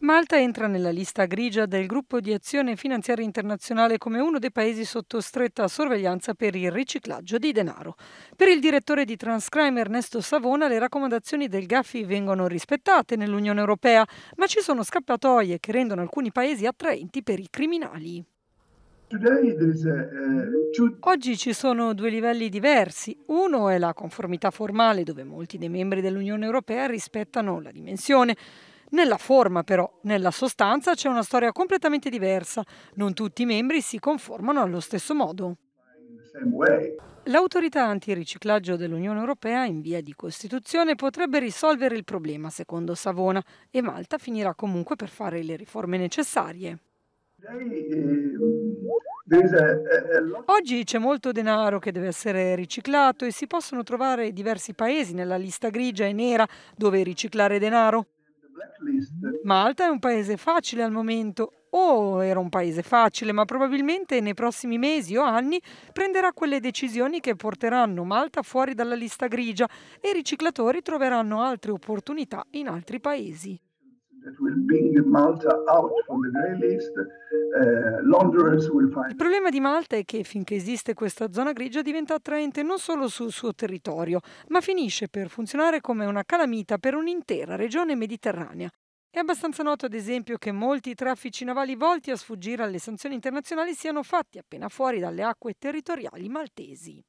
Malta entra nella lista grigia del gruppo di azione finanziaria internazionale come uno dei paesi sotto stretta sorveglianza per il riciclaggio di denaro. Per il direttore di Transcrime Ernesto Savona le raccomandazioni del Gafi vengono rispettate nell'Unione Europea, ma ci sono scappatoie che rendono alcuni paesi attraenti per i criminali. Eh, Oggi ci sono due livelli diversi. Uno è la conformità formale, dove molti dei membri dell'Unione Europea rispettano la dimensione nella forma però, nella sostanza c'è una storia completamente diversa. Non tutti i membri si conformano allo stesso modo. L'autorità antiriciclaggio dell'Unione Europea in via di Costituzione potrebbe risolvere il problema, secondo Savona, e Malta finirà comunque per fare le riforme necessarie. Oggi c'è molto denaro che deve essere riciclato e si possono trovare diversi paesi nella lista grigia e nera dove riciclare denaro checklist. Malta è un paese facile al momento, o oh, era un paese facile, ma probabilmente nei prossimi mesi o anni prenderà quelle decisioni che porteranno Malta fuori dalla lista grigia e i riciclatori troveranno altre opportunità in altri paesi. Uh, Il problema di Malta è che finché esiste questa zona grigia diventa attraente non solo sul suo territorio, ma finisce per funzionare come una calamita per un'intera regione mediterranea. È abbastanza noto, ad esempio, che molti traffici navali volti a sfuggire alle sanzioni internazionali siano fatti appena fuori dalle acque territoriali maltesi.